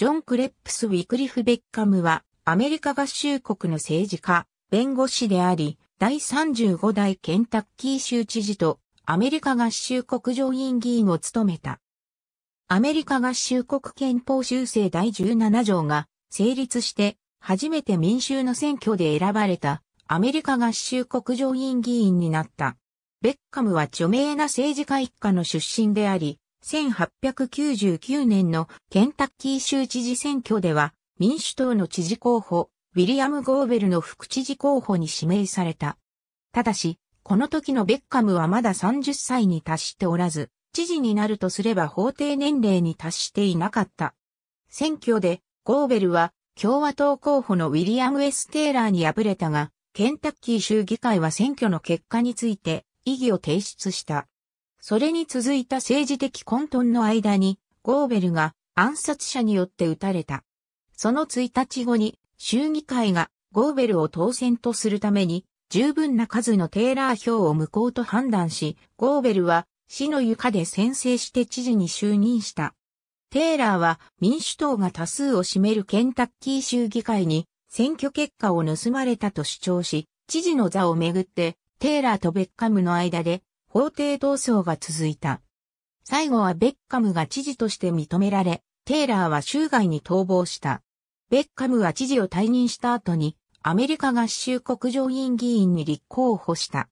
ジョン・クレップス・ウィクリフ・ベッカムは、アメリカ合衆国の政治家、弁護士であり、第35代ケンタッキー州知事と、アメリカ合衆国上院議員を務めた。アメリカ合衆国憲法修正第17条が成立して、初めて民衆の選挙で選ばれたアメリカ合衆国上院議員になった。ベッカムは著名な政治家一家の出身であり、1899年のケンタッキー州知事選挙では民主党の知事候補、ウィリアム・ゴーベルの副知事候補に指名された。ただし、この時のベッカムはまだ30歳に達しておらず、知事になるとすれば法定年齢に達していなかった。選挙で、ゴーベルは共和党候補のウィリアム・エス・テーラーに敗れたが、ケンタッキー州議会は選挙の結果について異議を提出した。それに続いた政治的混沌の間に、ゴーベルが暗殺者によって撃たれた。その1日後に、衆議会がゴーベルを当選とするために、十分な数のテーラー票を無効と判断し、ゴーベルは市の床で宣誓して知事に就任した。テーラーは民主党が多数を占めるケンタッキー州議会に選挙結果を盗まれたと主張し、知事の座をめぐってテーラーとベッカムの間で法廷闘争が続いた。最後はベッカムが知事として認められ、テイラーは州外に逃亡した。ベッカムは知事を退任した後に、アメリカ合衆国上院議員に立候補した。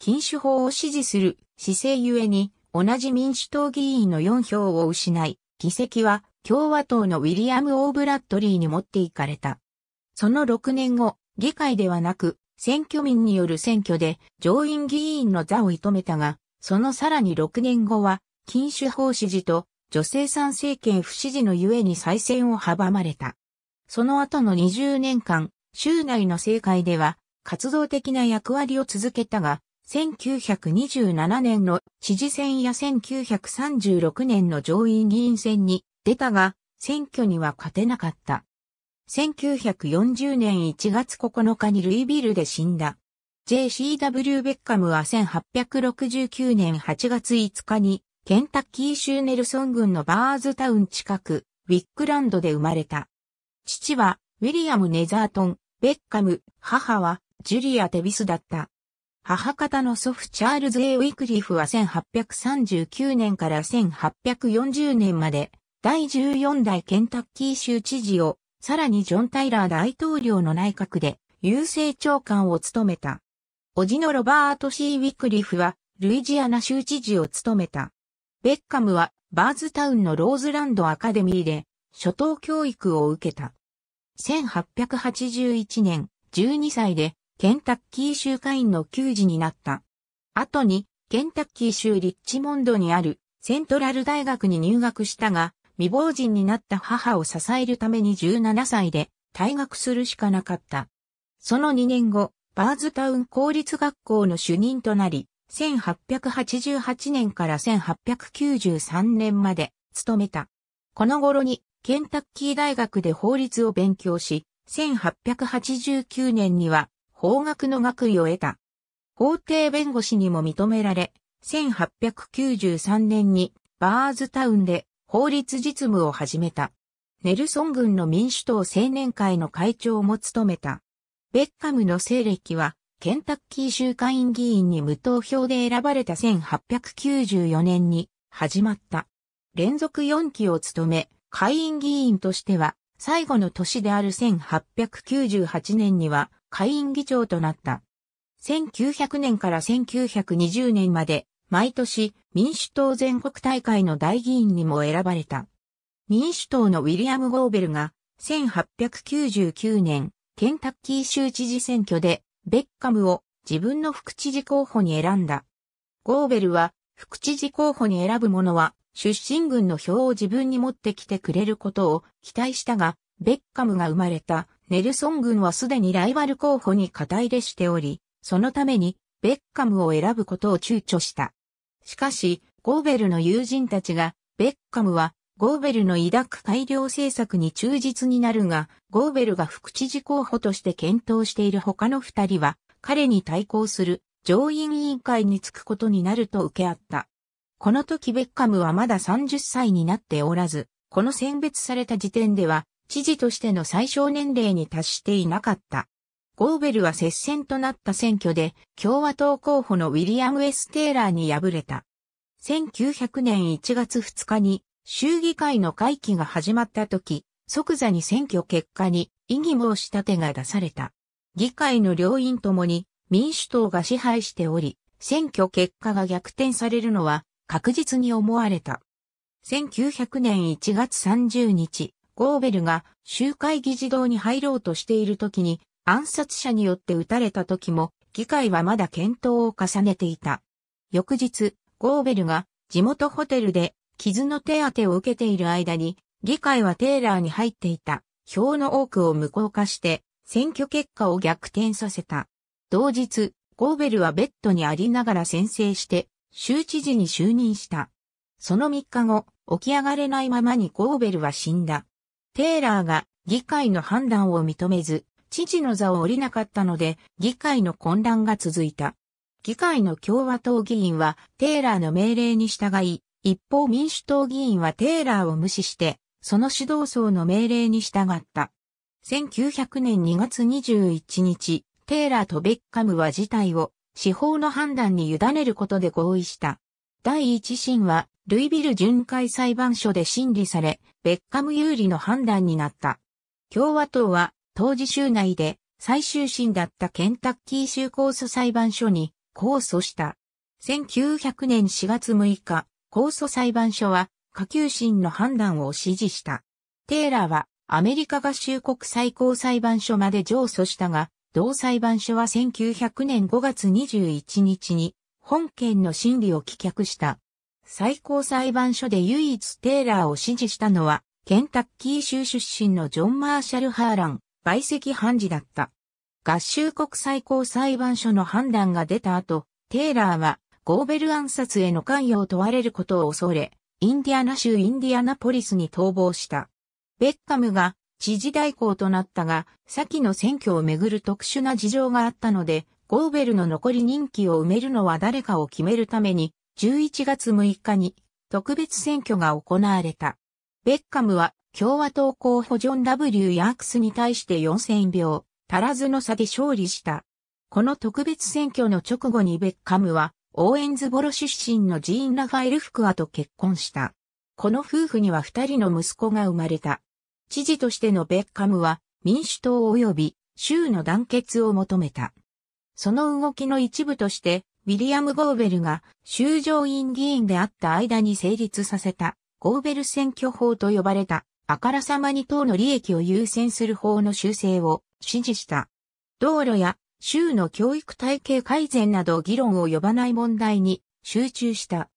禁酒法を支持する姿勢ゆえに、同じ民主党議員の4票を失い、議席は共和党のウィリアム・オー・ブラッドリーに持っていかれた。その6年後、議会ではなく、選挙民による選挙で上院議員の座を射止めたが、そのさらに6年後は、禁酒法支持と女性参政権不支持のゆえに再選を阻まれた。その後の20年間、州内の政界では活動的な役割を続けたが、1927年の知事選や1936年の上院議員選に出たが、選挙には勝てなかった。1940年1月9日にルイビルで死んだ。JCW ベッカムは1869年8月5日にケンタッキー州ネルソン郡のバーズタウン近くウィックランドで生まれた。父はウィリアム・ネザートン、ベッカム、母はジュリア・テビスだった。母方の祖父チャールズ・エイ・ウィクリフは1839年から1840年まで第14代ケンタッキー州知事をさらにジョン・タイラー大統領の内閣で郵政長官を務めた。叔父のロバート・シー・ウィクリフはルイジアナ州知事を務めた。ベッカムはバーズタウンのローズランドアカデミーで初等教育を受けた。1881年12歳でケンタッキー州会員の給仕になった。後にケンタッキー州リッチモンドにあるセントラル大学に入学したが、未亡人になった母を支えるために17歳で退学するしかなかった。その2年後、バーズタウン公立学校の主任となり、1888年から1893年まで勤めた。この頃にケンタッキー大学で法律を勉強し、1889年には法学の学位を得た。法廷弁護士にも認められ、1893年にバーズタウンで法律実務を始めた。ネルソン軍の民主党青年会の会長も務めた。ベッカムの西暦は、ケンタッキー州会員議員に無投票で選ばれた1894年に始まった。連続4期を務め、会員議員としては最後の年である1898年には会員議長となった。1900年から1920年まで毎年民主党全国大会の大議員にも選ばれた。民主党のウィリアム・ゴーベルが1899年ケンタッキー州知事選挙でベッカムを自分の副知事候補に選んだ。ゴーベルは副知事候補に選ぶ者は出身軍の票を自分に持ってきてくれることを期待したが、ベッカムが生まれたネルソン軍はすでにライバル候補に肩入れしており、そのためにベッカムを選ぶことを躊躇した。しかし、ゴーベルの友人たちが、ベッカムは、ゴーベルの抱く改良政策に忠実になるが、ゴーベルが副知事候補として検討している他の二人は、彼に対抗する上院委員会に着くことになると受け合った。この時ベッカムはまだ30歳になっておらず、この選別された時点では、知事としての最小年齢に達していなかった。ゴーベルは接戦となった選挙で共和党候補のウィリアム・エステーラーに敗れた。1900年1月2日に州議会の会期が始まった時、即座に選挙結果に異議申し立てが出された。議会の両院ともに民主党が支配しており、選挙結果が逆転されるのは確実に思われた。1900年1月30日、ゴーベルが集会議事堂に入ろうとしている時に暗殺者によって撃たれた時も、議会はまだ検討を重ねていた。翌日、ゴーベルが地元ホテルで傷の手当てを受けている間に、議会はテーラーに入っていた票の多くを無効化して選挙結果を逆転させた。同日、ゴーベルはベッドにありながら先制して州知事に就任した。その3日後、起き上がれないままにゴーベルは死んだ。テーラーが議会の判断を認めず、父の座を降りなかったので、議会の混乱が続いた。議会の共和党議員はテーラーの命令に従い、一方民主党議員はテーラーを無視して、その指導層の命令に従った。1900年2月21日、テーラーとベッカムは事態を司法の判断に委ねることで合意した。第一審はルイビル巡回裁判所で審理され、ベッカム有利の判断になった。共和党は当時州内で最終審だったケンタッキー州控訴裁判所に控訴した。1900年4月6日、控訴裁判所は下級審の判断を支持した。テーラーはアメリカ合衆国最高裁判所まで上訴したが、同裁判所は1900年5月21日に本件の審理を棄却した。最高裁判所で唯一テーラーを支持したのは、ケンタッキー州出身のジョン・マーシャル・ハーラン、陪席判事だった。合衆国最高裁判所の判断が出た後、テイラーはゴーベル暗殺への関与を問われることを恐れ、インディアナ州インディアナポリスに逃亡した。ベッカムが知事代行となったが、先の選挙をめぐる特殊な事情があったので、ゴーベルの残り任期を埋めるのは誰かを決めるために、11月6日に特別選挙が行われた。ベッカムは共和党候補ジョン・ W・ ヤークスに対して4000票、足らずの差で勝利した。この特別選挙の直後にベッカムは、オーエンズボロ出身のジーン・ラファエル・フクアと結婚した。この夫婦には二人の息子が生まれた。知事としてのベッカムは、民主党及び州の団結を求めた。その動きの一部として、ウィリアム・ゴーベルが州上院議員であった間に成立させた、ゴーベル選挙法と呼ばれたあからさまに党の利益を優先する法の修正を指示した。道路や州の教育体系改善など議論を呼ばない問題に集中した。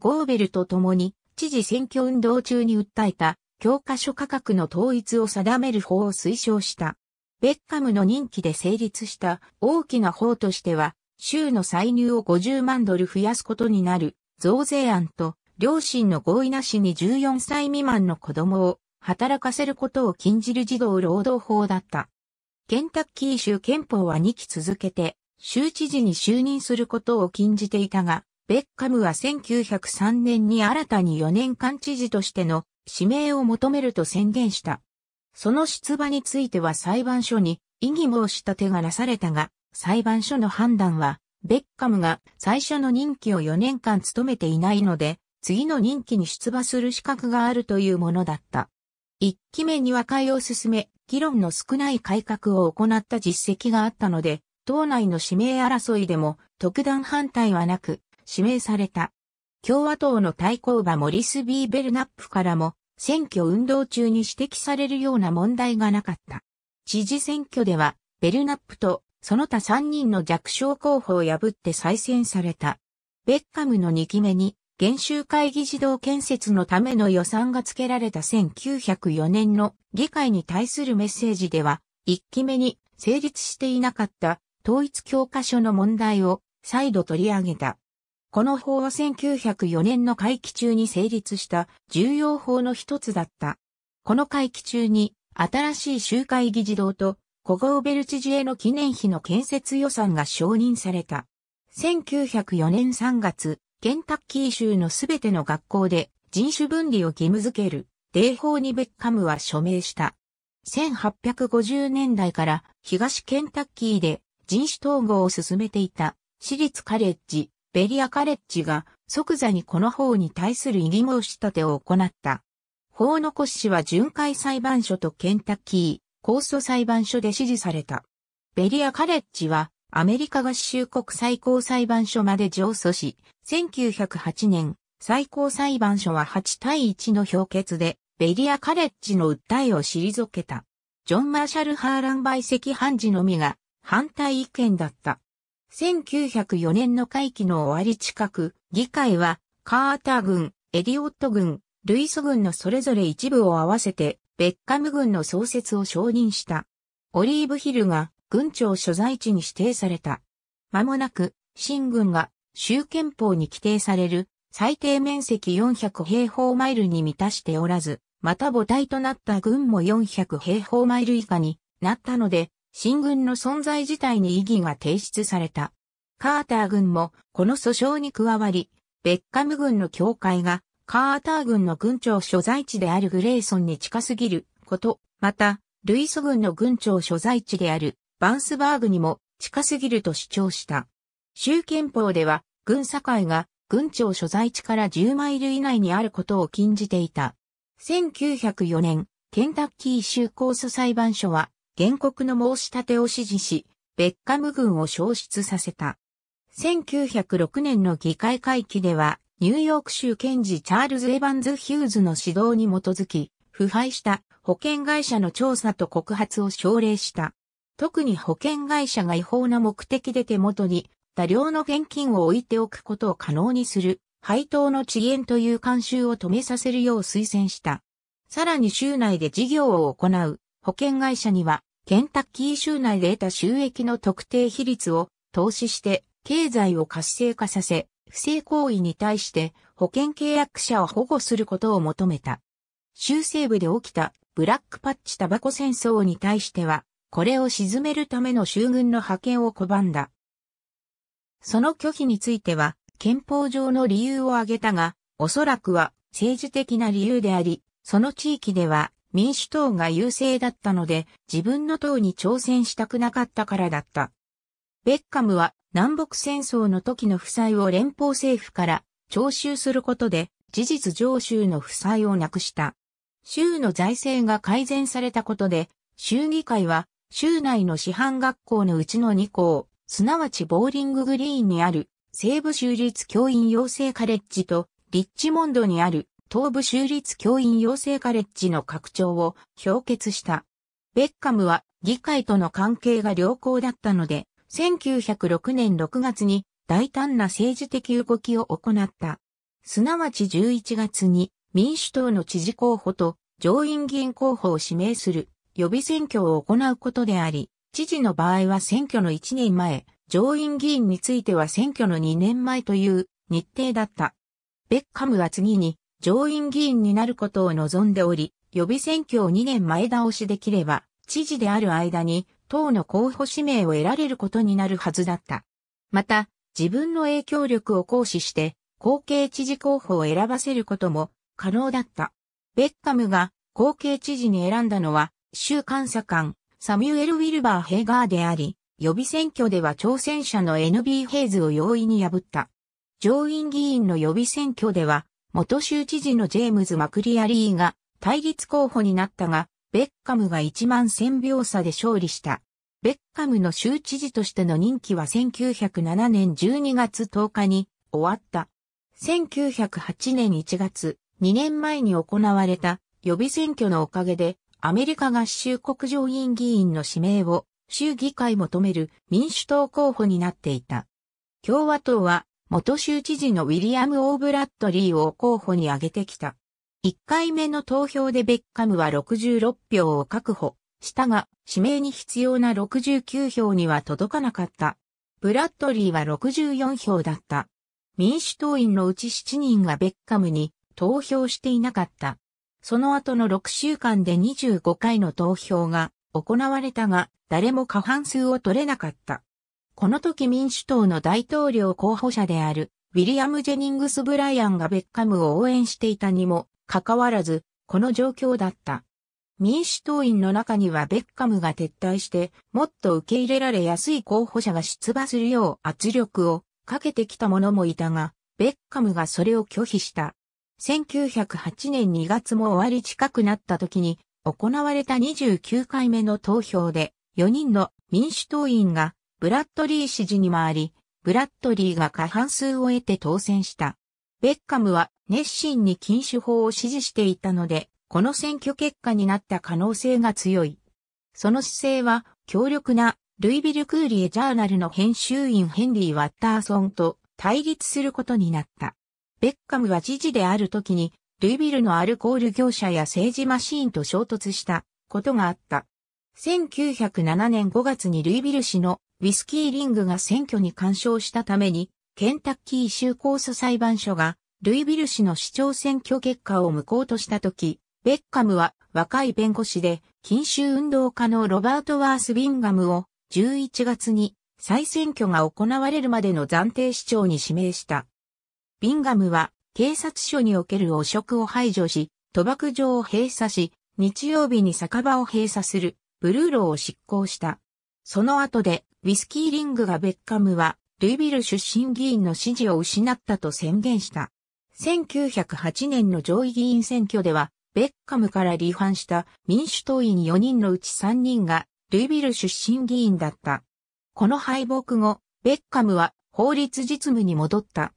ゴーベルと共に知事選挙運動中に訴えた教科書価格の統一を定める法を推奨した。ベッカムの任期で成立した大きな法としては、州の歳入を50万ドル増やすことになる増税案と、両親の合意なしに14歳未満の子供を働かせることを禁じる児童労働法だった。ケンタッキー州憲法は2期続けて、州知事に就任することを禁じていたが、ベッカムは1903年に新たに4年間知事としての指名を求めると宣言した。その出馬については裁判所に異議申し立てがなされたが、裁判所の判断は、ベッカムが最初の任期を4年間務めていないので、次の任期に出馬する資格があるというものだった。一期目に和解を進め、議論の少ない改革を行った実績があったので、党内の指名争いでも特段反対はなく指名された。共和党の対抗馬モリス・ B・ ベルナップからも選挙運動中に指摘されるような問題がなかった。知事選挙ではベルナップとその他3人の弱小候補を破って再選された。ベッカムの2期目に減収会議児童建設のための予算が付けられた1904年の議会に対するメッセージでは、1期目に成立していなかった統一教科書の問題を再度取り上げた。この法は1904年の会期中に成立した重要法の一つだった。この会期中に新しい集会議児童と古豪ベル知事への記念碑の建設予算が承認された。1904年3月、ケンタッキー州のすべての学校で人種分離を義務付ける、霊法にベッカムは署名した。1850年代から東ケンタッキーで人種統合を進めていた私立カレッジ、ベリアカレッジが即座にこの法に対する異議申し立てを行った。法の骨子は巡回裁判所とケンタッキー、控訴裁判所で支持された。ベリアカレッジはアメリカ合衆国最高裁判所まで上訴し、1908年、最高裁判所は8対1の評決で、ベリアカレッジの訴えを退けた。ジョン・マーシャル・ハーラン売席判事のみが反対意見だった。1904年の会期の終わり近く、議会はカーター軍、エリオット軍、ルイス軍のそれぞれ一部を合わせて、ベッカム軍の創設を承認した。オリーブヒルが軍庁所在地に指定された。まもなく、新軍が州憲法に規定される最低面積400平方マイルに満たしておらず、また母体となった軍も400平方マイル以下になったので、新軍の存在自体に異議が提出された。カーター軍もこの訴訟に加わり、ベッカム軍の境界がカーター軍の軍庁所在地であるグレーソンに近すぎること、また、ルイス軍の軍庁所在地であるバンスバーグにも近すぎると主張した。州憲法では、軍会が軍庁所在地から10マイル以内にあることを禁じていた。1904年、ケンタッキー州高訴裁判所は、原告の申し立てを指示し、ベッカム軍を消失させた。1906年の議会会期では、ニューヨーク州検事チャールズ・エヴァンズ・ヒューズの指導に基づき、腐敗した保険会社の調査と告発を奨励した。特に保険会社が違法な目的で手元に多量の現金を置いておくことを可能にする、配当の遅延という慣習を止めさせるよう推薦した。さらに州内で事業を行う保険会社には、ケンタッキー州内で得た収益の特定比率を投資して経済を活性化させ、不正行為に対して保険契約者を保護することを求めた。州西部で起きたブラックパッチタバコ戦争に対しては、これを沈めるための州軍の派遣を拒んだ。その拒否については、憲法上の理由を挙げたが、おそらくは政治的な理由であり、その地域では民主党が優勢だったので、自分の党に挑戦したくなかったからだった。ベッカムは南北戦争の時の負債を連邦政府から徴収することで、事実上州の負債をなくした。州の財政が改善されたことで、州議会は州内の市販学校のうちの2校、すなわちボーリンググリーンにある西部州立教員養成カレッジとリッチモンドにある東部州立教員養成カレッジの拡張を評決した。ベッカムは議会との関係が良好だったので、1906年6月に大胆な政治的動きを行った。すなわち11月に民主党の知事候補と上院議員候補を指名する。予備選挙を行うことであり、知事の場合は選挙の1年前、上院議員については選挙の2年前という日程だった。ベッカムは次に上院議員になることを望んでおり、予備選挙を2年前倒しできれば、知事である間に党の候補指名を得られることになるはずだった。また、自分の影響力を行使して、後継知事候補を選ばせることも可能だった。ベッカムが後継知事に選んだのは、州監査官、サミュエル・ウィルバー・ヘイガーであり、予備選挙では挑戦者の NB ヘイズを容易に破った。上院議員の予備選挙では、元州知事のジェームズ・マクリアリーが対立候補になったが、ベッカムが1万1000秒差で勝利した。ベッカムの州知事としての任期は1907年12月10日に終わった。1908年1月、2年前に行われた予備選挙のおかげでアメリカ合衆国上院議員の指名を州議会求める民主党候補になっていた。共和党は元州知事のウィリアム・オーブラッドリーを候補に挙げてきた。1回目の投票でベッカムは66票を確保したが、指名に必要な69票には届かなかった。ブラッドリーは64票だった。民主党員のうち7人がベッカムに投票していなかった。その後の6週間で25回の投票が行われたが、誰も過半数を取れなかった。この時民主党の大統領候補者である、ウィリアム・ジェニングス・ブライアンがベッカムを応援していたにもかかわらず、この状況だった。民主党員の中にはベッカムが撤退して、もっと受け入れられやすい候補者が出馬するよう圧力をかけてきた者もいたが、ベッカムがそれを拒否した。1908年2月も終わり近くなった時に行われた29回目の投票で4人の民主党員がブラッドリー支持に回り、ブラッドリーが過半数を得て当選した。ベッカムは熱心に禁酒法を支持していたので、この選挙結果になった可能性が強い。その姿勢は強力なルイビル・クーリエ・ジャーナルの編集員ヘンリー・ワッターソンと対立することになった。ベッカムは知事である時に、ルイビルのアルコール業者や政治マシーンと衝突したことがあった。1907年5月にルイビル市のウィスキーリングが選挙に干渉したために、ケンタッキー州控訴裁判所が、ルイビル市の市長選挙結果を無効とした時、ベッカムは若い弁護士で、禁酒運動家のロバート・ワース・ビンガムを11月に再選挙が行われるまでの暫定市長に指名した。ビンガムは警察署における汚職を排除し、賭博場を閉鎖し、日曜日に酒場を閉鎖するブルーローを執行した。その後でウィスキーリングがベッカムはルイビル出身議員の支持を失ったと宣言した。1908年の上位議員選挙では、ベッカムから離反した民主党員4人のうち3人がルイビル出身議員だった。この敗北後、ベッカムは法律実務に戻った。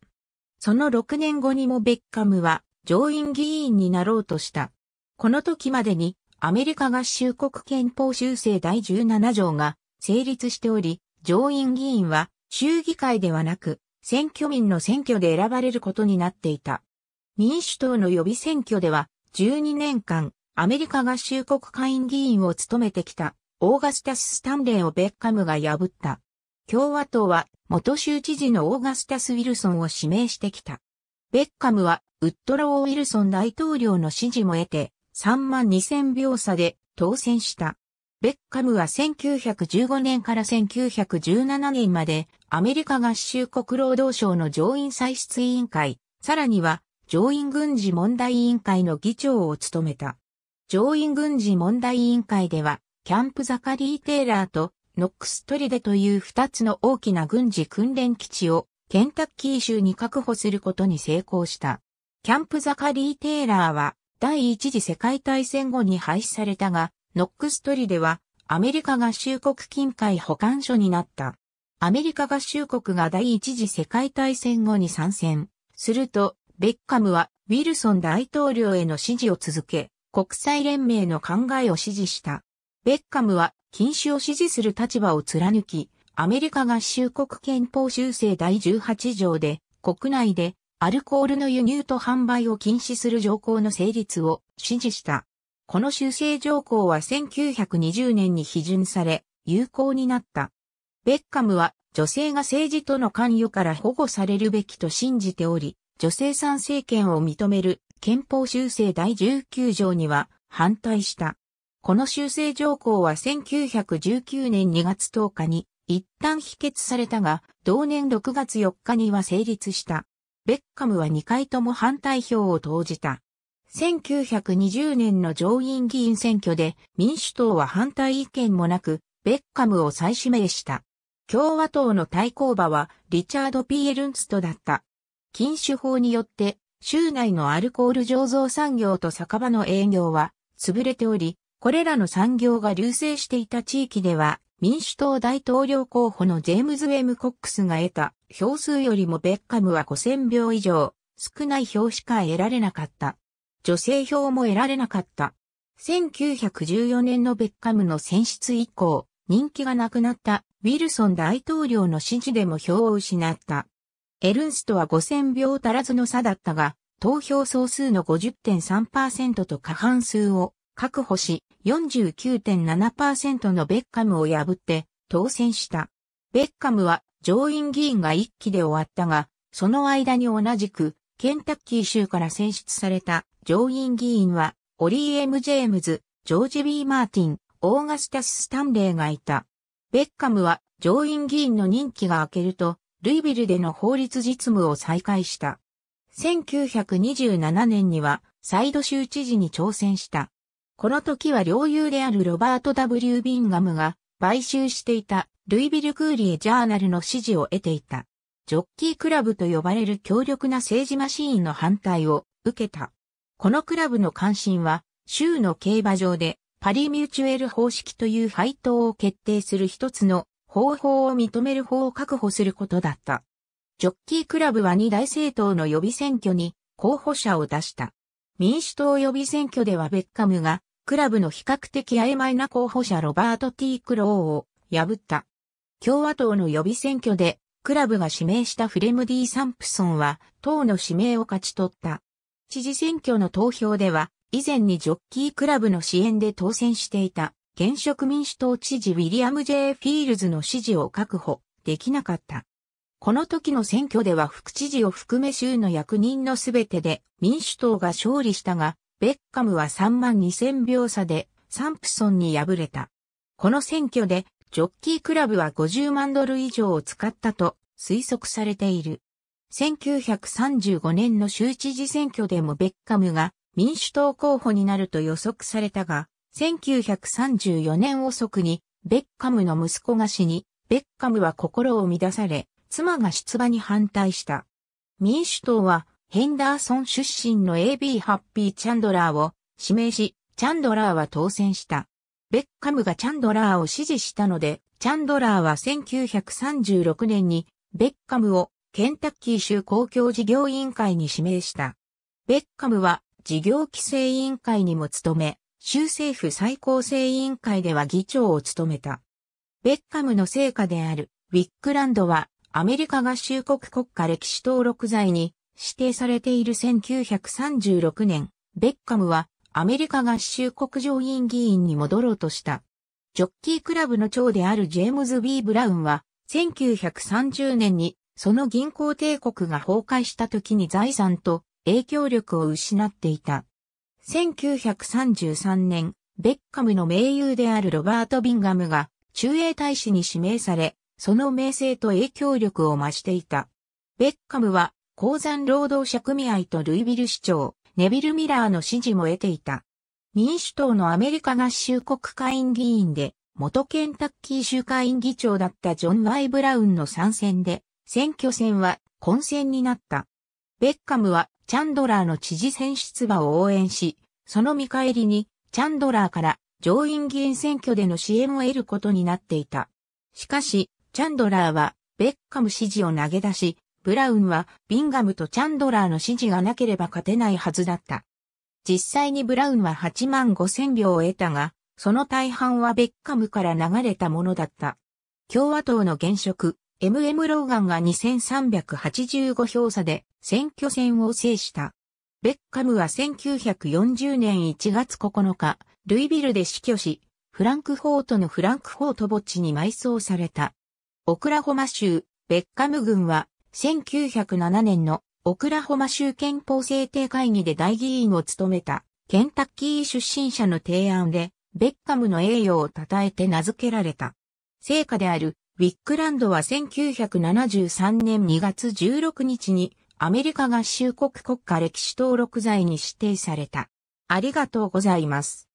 その6年後にもベッカムは上院議員になろうとした。この時までにアメリカ合衆国憲法修正第17条が成立しており、上院議員は衆議会ではなく選挙民の選挙で選ばれることになっていた。民主党の予備選挙では12年間アメリカ合衆国会議員を務めてきたオーガスタス・スタンレーをベッカムが破った。共和党は元州知事のオーガスタス・ウィルソンを指名してきた。ベッカムはウッドロー・ウィルソン大統領の支持も得て3万2000秒差で当選した。ベッカムは1915年から1917年までアメリカ合衆国労働省の上院歳出委員会、さらには上院軍事問題委員会の議長を務めた。上院軍事問題委員会では、キャンプ・ザカリー・テイラーとノックストリデという2つの大きな軍事訓練基地をケンタッキー州に確保することに成功した。キャンプザカリー・テイラーは第一次世界大戦後に廃止されたが、ノックストリデはアメリカ合衆国近海保管所になった。アメリカ合衆国が第一次世界大戦後に参戦。すると、ベッカムはウィルソン大統領への支持を続け、国際連盟の考えを支持した。ベッカムは禁止を支持する立場を貫き、アメリカ合衆国憲法修正第18条で、国内でアルコールの輸入と販売を禁止する条項の成立を支持した。この修正条項は1920年に批准され、有効になった。ベッカムは女性が政治との関与から保護されるべきと信じており、女性参政権を認める憲法修正第19条には反対した。この修正条項は1919年2月10日に一旦否決されたが、同年6月4日には成立した。ベッカムは2回とも反対票を投じた。1920年の上院議員選挙で民主党は反対意見もなく、ベッカムを再指名した。共和党の対抗馬はリチャード・ピエルンストだった。禁酒法によって、州内のアルコール醸造産業と酒場の営業は潰れており、これらの産業が流星していた地域では、民主党大統領候補のジェームズ・ウェム・コックスが得た票数よりもベッカムは5000票以上、少ない票しか得られなかった。女性票も得られなかった。1914年のベッカムの選出以降、人気がなくなったウィルソン大統領の支持でも票を失った。エルンストは5000票足らずの差だったが、投票総数の50.3%と過半数を確保し、49.7%のベッカムを破って当選した。ベッカムは上院議員が一期で終わったが、その間に同じくケンタッキー州から選出された上院議員はオリー・エム・ジェームズ、ジョージ・ B・ マーティン、オーガスタス・スタンレーがいた。ベッカムは上院議員の任期が明けると、ルイビルでの法律実務を再開した。1927年には、サイド州知事に挑戦した。この時は領有であるロバート・ W・ ビンガムが買収していたルイビル・クーリー・ジャーナルの支持を得ていた。ジョッキークラブと呼ばれる強力な政治マシーンの反対を受けた。このクラブの関心は州の競馬場でパリミューチュエル方式という配当を決定する一つの方法を認める法を確保することだった。ジョッキークラブは二大政党の予備選挙に候補者を出した。民主党予備選挙ではベッカムがクラブの比較的曖昧な候補者ロバート・ティー・クローを破った。共和党の予備選挙で、クラブが指名したフレム・ディ・サンプソンは、党の指名を勝ち取った。知事選挙の投票では、以前にジョッキークラブの支援で当選していた、現職民主党知事ウィリアム・ J・ フィールズの支持を確保できなかった。この時の選挙では副知事を含め州の役人のすべてで民主党が勝利したが、ベッカムは3万2000秒差でサンプソンに敗れた。この選挙でジョッキークラブは50万ドル以上を使ったと推測されている。1935年の州知事選挙でもベッカムが民主党候補になると予測されたが、1934年遅くにベッカムの息子が死に、ベッカムは心を乱され、妻が出馬に反対した。民主党はヘンダーソン出身の AB ハッピー・チャンドラーを指名し、チャンドラーは当選した。ベッカムがチャンドラーを支持したので、チャンドラーは1936年にベッカムをケンタッキー州公共事業委員会に指名した。ベッカムは事業規制委員会にも務め、州政府最高制委員会では議長を務めた。ベッカムの成果であるウィックランドはアメリカ合衆国国家歴史登録罪に指定されている1936年、ベッカムはアメリカ合衆国上院議員に戻ろうとした。ジョッキークラブの長であるジェームズ・ B・ ブラウンは、1930年にその銀行帝国が崩壊した時に財産と影響力を失っていた。1933年、ベッカムの盟友であるロバート・ビンガムが中英大使に指名され、その名声と影響力を増していた。ベッカムは鉱山労働者組合とルイビル市長、ネビル・ミラーの支持も得ていた。民主党のアメリカ合衆国会員議員で、元ケンタッキー州会員議長だったジョン・ワイ・ブラウンの参戦で、選挙戦は混戦になった。ベッカムはチャンドラーの知事選出馬を応援し、その見返りにチャンドラーから上院議員選挙での支援を得ることになっていた。しかし、チャンドラーはベッカム支持を投げ出し、ブラウンはビンガムとチャンドラーの支持がなければ勝てないはずだった。実際にブラウンは8万5千票を得たが、その大半はベッカムから流れたものだった。共和党の現職、MM ローガンが2385票差で選挙戦を制した。ベッカムは1940年1月9日、ルイビルで死去し、フランクフォートのフランクフォート墓地に埋葬された。オクラホマ州、ベッカム軍は1907年のオクラホマ州憲法制定会議で大議員を務めたケンタッキー出身者の提案でベッカムの栄誉を称えて名付けられた。成果であるウィックランドは1973年2月16日にアメリカ合衆国国家歴史登録罪に指定された。ありがとうございます。